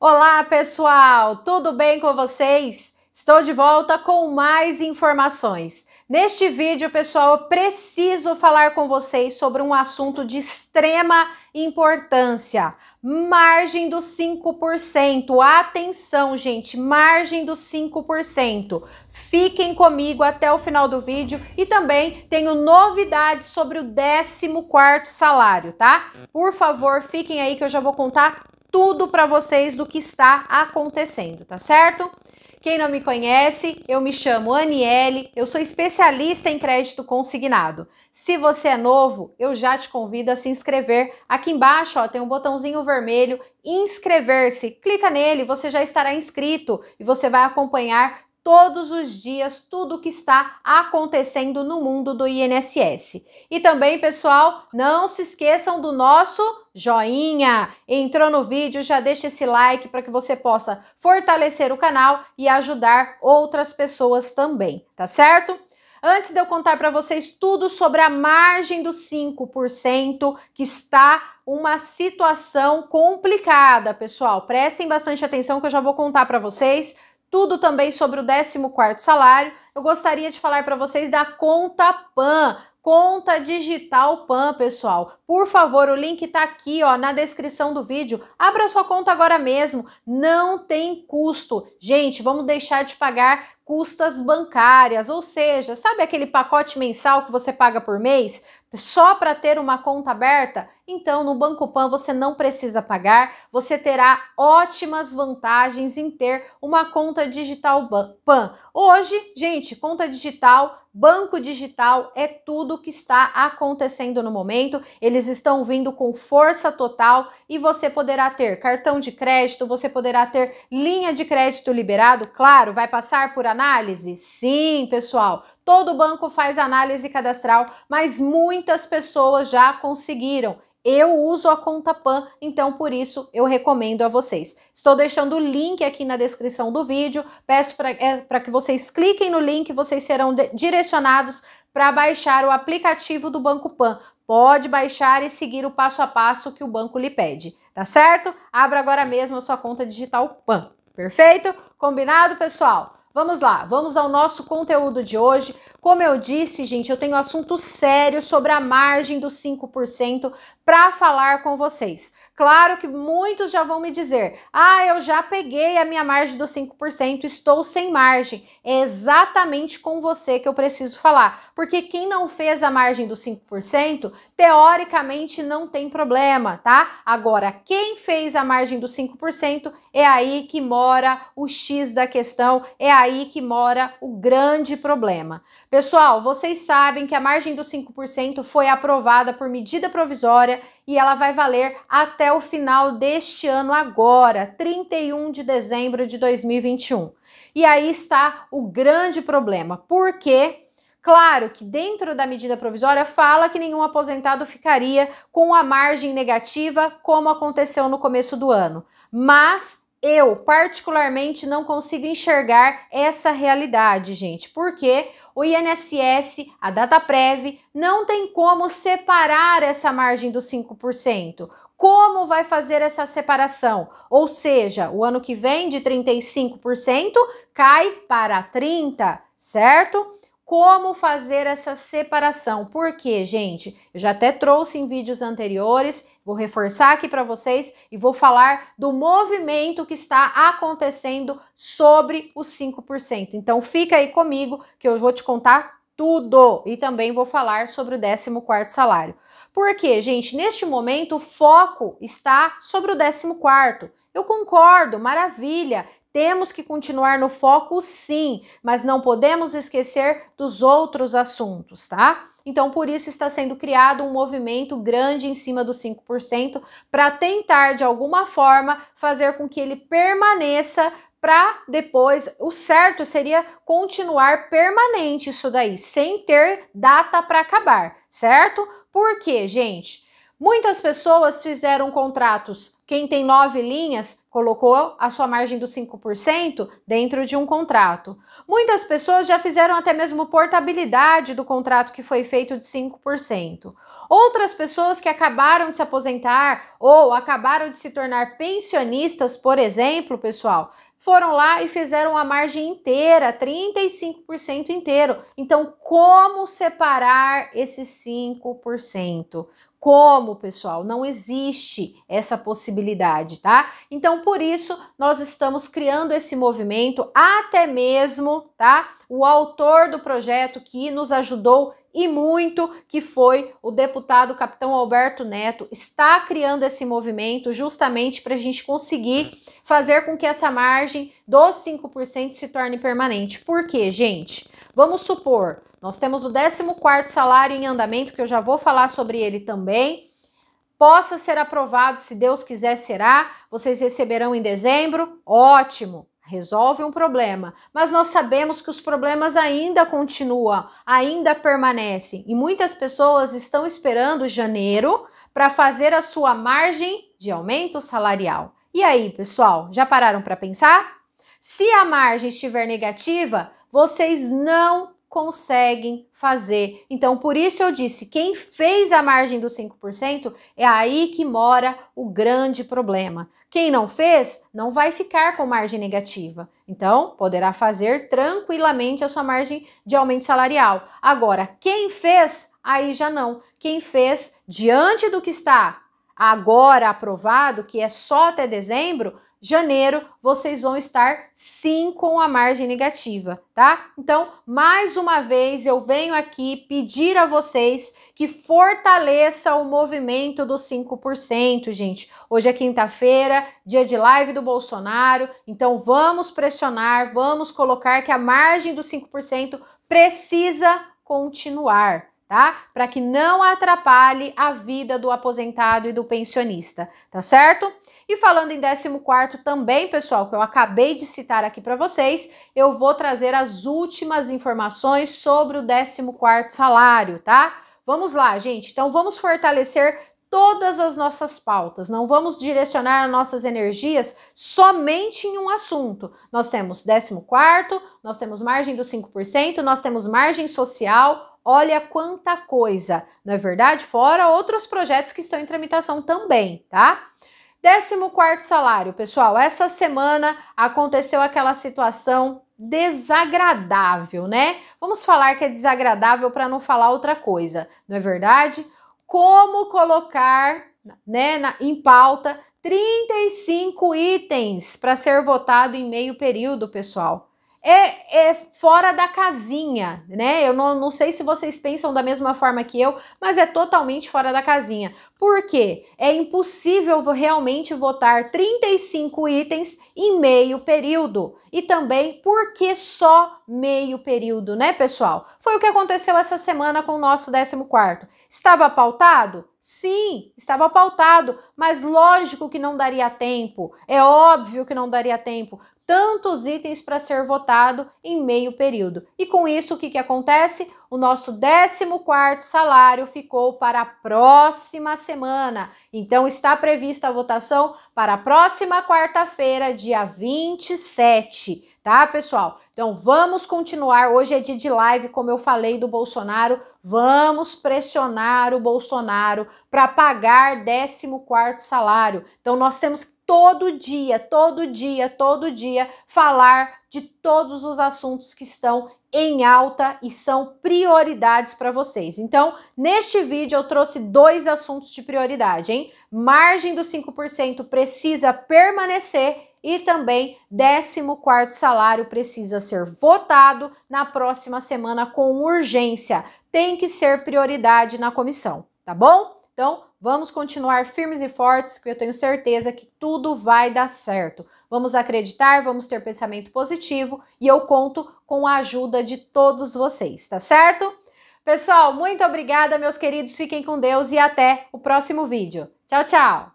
Olá, pessoal! Tudo bem com vocês? Estou de volta com mais informações. Neste vídeo, pessoal, eu preciso falar com vocês sobre um assunto de extrema importância. Margem dos 5%. Atenção, gente, margem dos 5%. Fiquem comigo até o final do vídeo e também tenho novidades sobre o 14º salário, tá? Por favor, fiquem aí que eu já vou contar tudo para vocês do que está acontecendo, tá certo? Quem não me conhece, eu me chamo Aniele, eu sou especialista em crédito consignado. Se você é novo, eu já te convido a se inscrever. Aqui embaixo ó, tem um botãozinho vermelho, inscrever-se. Clica nele, você já estará inscrito e você vai acompanhar todos os dias tudo o que está acontecendo no mundo do INSS. E também, pessoal, não se esqueçam do nosso joinha. Entrou no vídeo, já deixa esse like para que você possa fortalecer o canal e ajudar outras pessoas também, tá certo? Antes de eu contar para vocês tudo sobre a margem do 5%, que está uma situação complicada, pessoal. Prestem bastante atenção que eu já vou contar para vocês tudo também sobre o 14º salário, eu gostaria de falar para vocês da conta PAN, conta digital PAN, pessoal. Por favor, o link tá aqui, ó, na descrição do vídeo. Abra sua conta agora mesmo, não tem custo. Gente, vamos deixar de pagar custas bancárias, ou seja, sabe aquele pacote mensal que você paga por mês só para ter uma conta aberta? Então, no Banco Pan você não precisa pagar, você terá ótimas vantagens em ter uma conta digital Pan. Hoje, gente, conta digital Banco digital é tudo que está acontecendo no momento. Eles estão vindo com força total e você poderá ter cartão de crédito, você poderá ter linha de crédito liberado. Claro, vai passar por análise? Sim, pessoal. Todo banco faz análise cadastral, mas muitas pessoas já conseguiram eu uso a conta PAN, então por isso eu recomendo a vocês. Estou deixando o link aqui na descrição do vídeo, peço para é, que vocês cliquem no link, vocês serão direcionados para baixar o aplicativo do Banco PAN. Pode baixar e seguir o passo a passo que o banco lhe pede, tá certo? Abra agora mesmo a sua conta digital PAN, perfeito? Combinado, pessoal? Vamos lá, vamos ao nosso conteúdo de hoje. Como eu disse, gente, eu tenho assunto sério sobre a margem dos 5% para falar com vocês. Claro que muitos já vão me dizer: "Ah, eu já peguei a minha margem dos 5%, estou sem margem". É exatamente com você que eu preciso falar, porque quem não fez a margem dos 5%, teoricamente não tem problema, tá? Agora, quem fez a margem dos 5% é aí que mora o X da questão, é aí que mora o grande problema. Pessoal, vocês sabem que a margem dos 5% foi aprovada por medida provisória e ela vai valer até o final deste ano agora, 31 de dezembro de 2021. E aí está o grande problema. porque Claro que dentro da medida provisória fala que nenhum aposentado ficaria com a margem negativa, como aconteceu no começo do ano, mas eu, particularmente, não consigo enxergar essa realidade, gente, porque o INSS, a DataPrev, não tem como separar essa margem dos 5%. Como vai fazer essa separação? Ou seja, o ano que vem, de 35%, cai para 30%, certo? como fazer essa separação. Por quê, gente? Eu já até trouxe em vídeos anteriores, vou reforçar aqui para vocês e vou falar do movimento que está acontecendo sobre os 5%. Então fica aí comigo que eu vou te contar tudo e também vou falar sobre o 14º salário. Porque, gente, neste momento o foco está sobre o 14º. Eu concordo, maravilha. Temos que continuar no foco, sim, mas não podemos esquecer dos outros assuntos, tá? Então, por isso está sendo criado um movimento grande em cima dos 5% para tentar, de alguma forma, fazer com que ele permaneça para depois, o certo seria continuar permanente isso daí, sem ter data para acabar, certo? quê gente, Muitas pessoas fizeram contratos. Quem tem nove linhas colocou a sua margem do 5% dentro de um contrato. Muitas pessoas já fizeram até mesmo portabilidade do contrato que foi feito de 5%. Outras pessoas que acabaram de se aposentar ou acabaram de se tornar pensionistas, por exemplo, pessoal, foram lá e fizeram a margem inteira, 35% inteiro. Então, como separar esses 5%? como, pessoal, não existe essa possibilidade, tá? Então, por isso, nós estamos criando esse movimento, até mesmo, tá? O autor do projeto que nos ajudou e muito, que foi o deputado capitão Alberto Neto, está criando esse movimento justamente para a gente conseguir fazer com que essa margem dos 5% se torne permanente. Por quê, gente? Vamos supor, nós temos o 14º salário em andamento, que eu já vou falar sobre ele também, possa ser aprovado, se Deus quiser será, vocês receberão em dezembro, ótimo, resolve um problema, mas nós sabemos que os problemas ainda continuam, ainda permanecem, e muitas pessoas estão esperando janeiro para fazer a sua margem de aumento salarial. E aí, pessoal, já pararam para pensar? Se a margem estiver negativa, vocês não conseguem fazer. Então, por isso eu disse, quem fez a margem dos 5%, é aí que mora o grande problema. Quem não fez, não vai ficar com margem negativa. Então, poderá fazer tranquilamente a sua margem de aumento salarial. Agora, quem fez, aí já não. Quem fez, diante do que está agora aprovado, que é só até dezembro, janeiro, vocês vão estar sim com a margem negativa, tá? Então, mais uma vez, eu venho aqui pedir a vocês que fortaleça o movimento dos 5%, gente. Hoje é quinta-feira, dia de live do Bolsonaro, então vamos pressionar, vamos colocar que a margem dos 5% precisa continuar tá? Para que não atrapalhe a vida do aposentado e do pensionista, tá certo? E falando em 14 também, pessoal, que eu acabei de citar aqui para vocês, eu vou trazer as últimas informações sobre o 14 salário, tá? Vamos lá, gente. Então vamos fortalecer todas as nossas pautas. Não vamos direcionar nossas energias somente em um assunto. Nós temos 14, nós temos margem do 5%, nós temos margem social, Olha quanta coisa, não é verdade? Fora outros projetos que estão em tramitação também, tá? 14 salário, pessoal. Essa semana aconteceu aquela situação desagradável, né? Vamos falar que é desagradável para não falar outra coisa, não é verdade? Como colocar, né, na, em pauta 35 itens para ser votado em meio período, pessoal é, é fora da casinha, né? Eu não, não sei se vocês pensam da mesma forma que eu, mas é totalmente fora da casinha. Por quê? É impossível realmente votar 35 itens em meio período. E também porque só meio período, né, pessoal? Foi o que aconteceu essa semana com o nosso 14. Estava pautado? Sim, estava pautado, mas lógico que não daria tempo. É óbvio que não daria tempo. Tantos itens para ser votado em meio período. E com isso, o que, que acontece? O nosso 14 salário ficou para a próxima semana. Então, está prevista a votação para a próxima quarta-feira, dia 27 tá, pessoal? Então vamos continuar. Hoje é dia de live, como eu falei do Bolsonaro. Vamos pressionar o Bolsonaro para pagar 14 salário. Então nós temos que todo dia, todo dia, todo dia falar de todos os assuntos que estão em alta e são prioridades para vocês. Então, neste vídeo eu trouxe dois assuntos de prioridade, hein? Margem do 5% precisa permanecer e também 14º salário precisa ser votado na próxima semana com urgência. Tem que ser prioridade na comissão, tá bom? Então, Vamos continuar firmes e fortes, que eu tenho certeza que tudo vai dar certo. Vamos acreditar, vamos ter pensamento positivo e eu conto com a ajuda de todos vocês, tá certo? Pessoal, muito obrigada, meus queridos. Fiquem com Deus e até o próximo vídeo. Tchau, tchau!